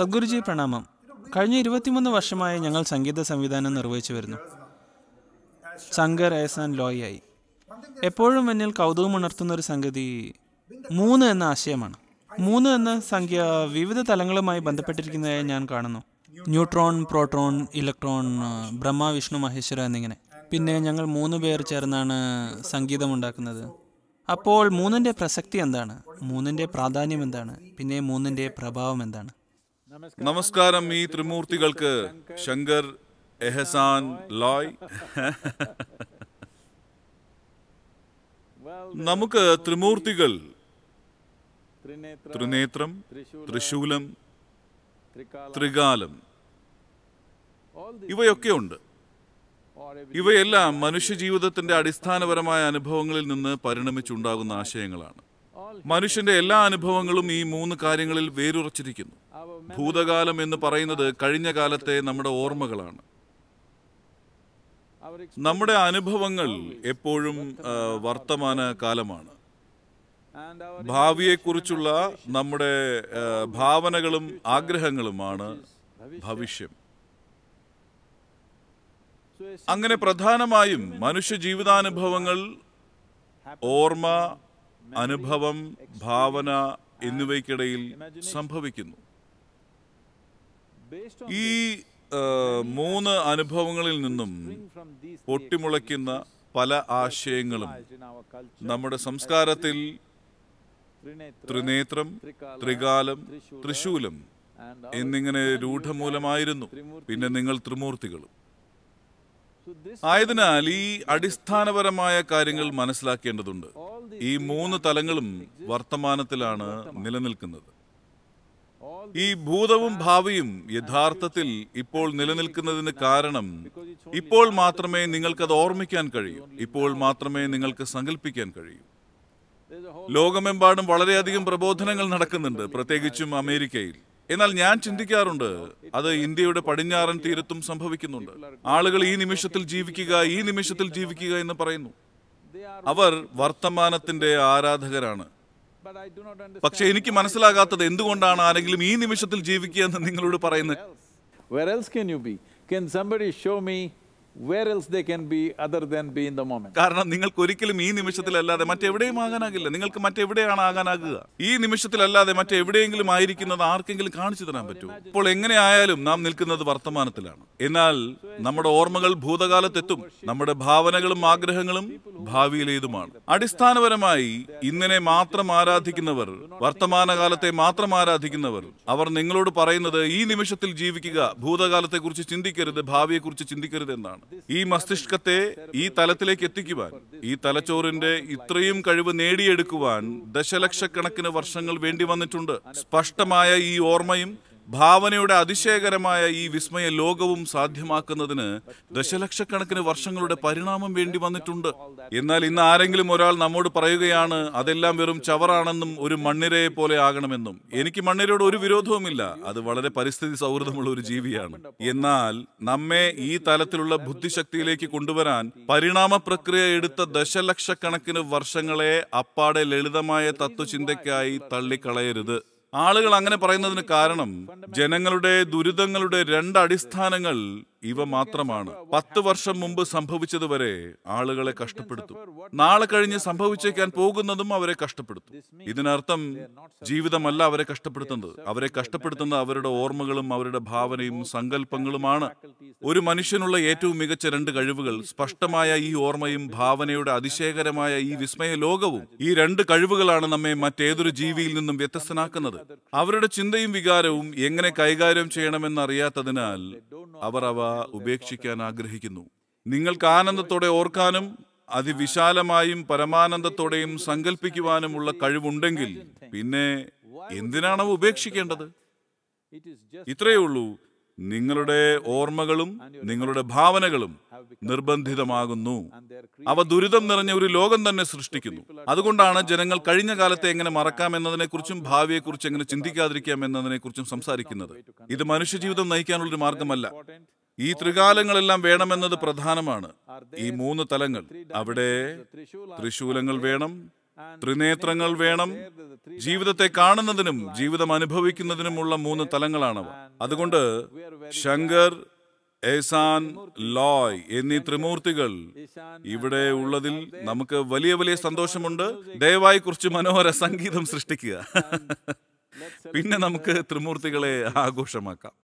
സദ്ഗുരുജി പ്രണാമം കഴിഞ്ഞ ഇരുപത്തിമൂന്ന് വർഷമായി ഞങ്ങൾ സംഗീത സംവിധാനം നിർവഹിച്ചു വരുന്നു സംഗർ ഏസാൻ ലോയായി എപ്പോഴും എന്നിൽ കൗതുകം ഉണർത്തുന്ന ഒരു സംഗതി മൂന്ന് എന്ന ആശയമാണ് മൂന്ന് എന്ന സംഖ്യ വിവിധ തലങ്ങളുമായി ബന്ധപ്പെട്ടിരിക്കുന്നതായി ഞാൻ കാണുന്നു neutron proton electron Brahma Vishnu Maheshwara എന്നിങ്ങനെ പിന്നെ ഞങ്ങൾ മൂന്ന് പേർ ചേർന്നാണ് സംഗീതമുണ്ടാക്കുന്നത് അപ്പോൾ മൂന്നിൻ്റെ പ്രസക്തി എന്താണ് മൂന്നിൻ്റെ പ്രാധാന്യം എന്താണ് പിന്നെ മൂന്നിൻ്റെ പ്രഭാവം എന്താണ് നമസ്കാരം ഈ ത്രിമൂർത്തികൾക്ക് ശങ്കർ എഹസാൻ ലോയ് നമുക്ക് ത്രിമൂർത്തികൾ ത്രിനേത്രം ത്രിശൂലം ത്രികാലം ഇവയൊക്കെ ഉണ്ട് ഇവയെല്ലാം മനുഷ്യജീവിതത്തിന്റെ അടിസ്ഥാനപരമായ അനുഭവങ്ങളിൽ നിന്ന് പരിണമിച്ചുണ്ടാകുന്ന ആശയങ്ങളാണ് മനുഷ്യന്റെ എല്ലാ അനുഭവങ്ങളും ഈ മൂന്ന് കാര്യങ്ങളിൽ വേരുറച്ചിരിക്കുന്നു ഭൂതകാലം എന്ന് പറയുന്നത് കഴിഞ്ഞ കാലത്തെ നമ്മുടെ ഓർമ്മകളാണ് നമ്മുടെ അനുഭവങ്ങൾ എപ്പോഴും വർത്തമാന കാലമാണ് ഭാവിയെക്കുറിച്ചുള്ള നമ്മുടെ ഭാവനകളും ആഗ്രഹങ്ങളുമാണ് ഭവിഷ്യം അങ്ങനെ പ്രധാനമായും മനുഷ്യ ജീവിതാനുഭവങ്ങൾ ഓർമ്മ അനുഭവം ഭാവന എന്നിവയ്ക്കിടയിൽ സംഭവിക്കുന്നു ഈ മൂന്ന് അനുഭവങ്ങളിൽ നിന്നും പൊട്ടിമുളയ്ക്കുന്ന പല ആശയങ്ങളും നമ്മുടെ സംസ്കാരത്തിൽ ത്രിനേത്രം ത്രികാലം ത്രിശൂലം എന്നിങ്ങനെ രൂഢമൂലമായിരുന്നു പിന്നെ നിങ്ങൾ ത്രിമൂർത്തികളും ആയതിനാൽ ഈ അടിസ്ഥാനപരമായ കാര്യങ്ങൾ മനസ്സിലാക്കേണ്ടതുണ്ട് ഈ മൂന്ന് തലങ്ങളും വർത്തമാനത്തിലാണ് നിലനിൽക്കുന്നത് ഈ ഭൂതവും ഭാവിയും യഥാർത്ഥത്തിൽ ഇപ്പോൾ നിലനിൽക്കുന്നതിന് കാരണം ഇപ്പോൾ മാത്രമേ നിങ്ങൾക്കത് ഓർമ്മിക്കാൻ കഴിയൂ ഇപ്പോൾ മാത്രമേ നിങ്ങൾക്ക് സങ്കല്പിക്കാൻ കഴിയൂ ലോകമെമ്പാടും വളരെയധികം പ്രബോധനങ്ങൾ നടക്കുന്നുണ്ട് പ്രത്യേകിച്ചും അമേരിക്കയിൽ എന്നാൽ ഞാൻ ചിന്തിക്കാറുണ്ട് അത് ഇന്ത്യയുടെ പടിഞ്ഞാറൻ തീരത്തും സംഭവിക്കുന്നുണ്ട് ആളുകൾ ഈ നിമിഷത്തിൽ ജീവിക്കുക ഈ നിമിഷത്തിൽ ജീവിക്കുക എന്ന് പറയുന്നു അവർ വർത്തമാനത്തിന്റെ ആരാധകരാണ് പക്ഷെ എനിക്ക് മനസ്സിലാകാത്തത് എന്തുകൊണ്ടാണ് ആരെങ്കിലും ഈ നിമിഷത്തിൽ ജീവിക്കുക എന്ന് നിങ്ങളോട് പറയുന്നത് കാരണം നിങ്ങൾക്ക് ഒരിക്കലും ഈ നിമിഷത്തിലല്ലാതെ മറ്റെവിടെയും ആകാനാകില്ല നിങ്ങൾക്ക് മറ്റെവിടെയാണ് ആകാനാകുക ഈ നിമിഷത്തിലല്ലാതെ മറ്റെവിടെയെങ്കിലും ആയിരിക്കുന്നത് ആർക്കെങ്കിലും കാണിച്ചു തരാൻ പറ്റുമോ ഇപ്പോൾ എങ്ങനെയായാലും നാം നിൽക്കുന്നത് വർത്തമാനത്തിലാണ് എന്നാൽ നമ്മുടെ ഓർമ്മകൾ ഭൂതകാലത്തെത്തും നമ്മുടെ ഭാവനകളും ആഗ്രഹങ്ങളും ഭാവിയിലേതുമാണ് അടിസ്ഥാനപരമായി ഇന്നനെ മാത്രം ആരാധിക്കുന്നവർ വർത്തമാനകാലത്തെ മാത്രം ആരാധിക്കുന്നവർ അവർ നിങ്ങളോട് പറയുന്നത് ഈ നിമിഷത്തിൽ ജീവിക്കുക ഭൂതകാലത്തെക്കുറിച്ച് ചിന്തിക്കരുത് ഭാവിയെക്കുറിച്ച് ചിന്തിക്കരുത് എന്നാണ് ഈ മസ്തിഷ്കത്തെ ഈ തലത്തിലേക്ക് എത്തിക്കുവാൻ ഈ തലച്ചോറിന്റെ ഇത്രയും കഴിവ് നേടിയെടുക്കുവാൻ ദശലക്ഷക്കണക്കിന് വർഷങ്ങൾ വേണ്ടി വന്നിട്ടുണ്ട് സ്പഷ്ടമായ ഈ ഓർമ്മയും ഭാവനയുടെ അതിശയകരമായ ഈ വിസ്മയ ലോകവും സാധ്യമാക്കുന്നതിന് ദശലക്ഷക്കണക്കിന് വർഷങ്ങളുടെ പരിണാമം വേണ്ടി വന്നിട്ടുണ്ട് എന്നാൽ ഇന്ന് ആരെങ്കിലും ഒരാൾ നമ്മോട് പറയുകയാണ് അതെല്ലാം വെറും ചവറാണെന്നും ഒരു മണ്ണിരയെ പോലെ ആകണമെന്നും എനിക്ക് മണ്ണിരയോട് ഒരു വിരോധവുമില്ല അത് വളരെ പരിസ്ഥിതി സൗഹൃദമുള്ള ഒരു ജീവിയാണ് എന്നാൽ നമ്മെ ഈ തലത്തിലുള്ള ബുദ്ധിശക്തിയിലേക്ക് കൊണ്ടുവരാൻ പരിണാമ പ്രക്രിയ എടുത്ത ദശലക്ഷക്കണക്കിന് വർഷങ്ങളെ അപ്പാടെ ലളിതമായ തത്വചിന്തയ്ക്കായി തള്ളിക്കളയരുത് ആളുകൾ അങ്ങനെ പറയുന്നതിന് കാരണം ജനങ്ങളുടെ ദുരിതങ്ങളുടെ രണ്ട് അടിസ്ഥാനങ്ങൾ ഇവ മാത്രമാണ് പത്ത് വർഷം മുമ്പ് സംഭവിച്ചതുവരെ ആളുകളെ കഷ്ടപ്പെടുത്തും നാളെ കഴിഞ്ഞ് സംഭവിച്ചേക്കാൻ പോകുന്നതും അവരെ കഷ്ടപ്പെടുത്തും ഇതിനർത്ഥം ജീവിതമല്ല അവരെ കഷ്ടപ്പെടുത്തുന്നത് അവരെ കഷ്ടപ്പെടുത്തുന്ന അവരുടെ ഓർമ്മകളും അവരുടെ ഭാവനയും സങ്കല്പങ്ങളുമാണ് ഒരു മനുഷ്യനുള്ള ഏറ്റവും മികച്ച രണ്ട് കഴിവുകൾ സ്പഷ്ടമായ ഈ ഓർമ്മയും ഭാവനയുടെ അതിശയകരമായ ഈ വിസ്മയ ലോകവും ഈ രണ്ട് കഴിവുകളാണ് നമ്മെ മറ്റേതൊരു ജീവിയിൽ നിന്നും വ്യത്യസ്തനാക്കുന്നത് അവരുടെ ചിന്തയും വികാരവും എങ്ങനെ കൈകാര്യം ചെയ്യണമെന്നറിയാത്തതിനാൽ അവർ അവ ഉപേക്ഷിക്കാൻ ആഗ്രഹിക്കുന്നു നിങ്ങൾക്ക് ആനന്ദത്തോടെ ഓർക്കാനും അതിവിശാലമായും പരമാനന്ദത്തോടെയും സങ്കല്പിക്കുവാനുമുള്ള കഴിവുണ്ടെങ്കിൽ പിന്നെ എന്തിനാണ് ഉപേക്ഷിക്കേണ്ടത് ഇത്രയേ ഉള്ളൂ നിങ്ങളുടെ ഓർമ്മകളും നിങ്ങളുടെ ഭാവനകളും നിർബന്ധിതമാകുന്നു അവ ദുരിതം നിറഞ്ഞ ഒരു ലോകം തന്നെ സൃഷ്ടിക്കുന്നു അതുകൊണ്ടാണ് ജനങ്ങൾ കഴിഞ്ഞ കാലത്തെ എങ്ങനെ മറക്കാം എന്നതിനെക്കുറിച്ചും ഭാവിയെക്കുറിച്ച് എങ്ങനെ ചിന്തിക്കാതിരിക്കാം എന്നതിനെക്കുറിച്ചും സംസാരിക്കുന്നത് ഇത് മനുഷ്യജീവിതം നയിക്കാനുള്ളൊരു മാർഗമല്ല ഈ ത്രികാലങ്ങളെല്ലാം വേണമെന്നത് പ്രധാനമാണ് ഈ മൂന്ന് തലങ്ങൾ അവിടെ ത്രിശൂലങ്ങൾ വേണം ത്രിനേത്രങ്ങൾ വേണം ജീവിതത്തെ കാണുന്നതിനും ജീവിതം അനുഭവിക്കുന്നതിനുമുള്ള മൂന്ന് തലങ്ങളാണവ അതുകൊണ്ട് ശങ്കർ ഏസാൻ ലോയ് എന്നീ ത്രിമൂർത്തികൾ ഇവിടെ ഉള്ളതിൽ നമുക്ക് വലിയ വലിയ സന്തോഷമുണ്ട് ദയവായി കുറച്ച് മനോഹര സംഗീതം സൃഷ്ടിക്കുക പിന്നെ നമുക്ക് ത്രിമൂർത്തികളെ ആഘോഷമാക്കാം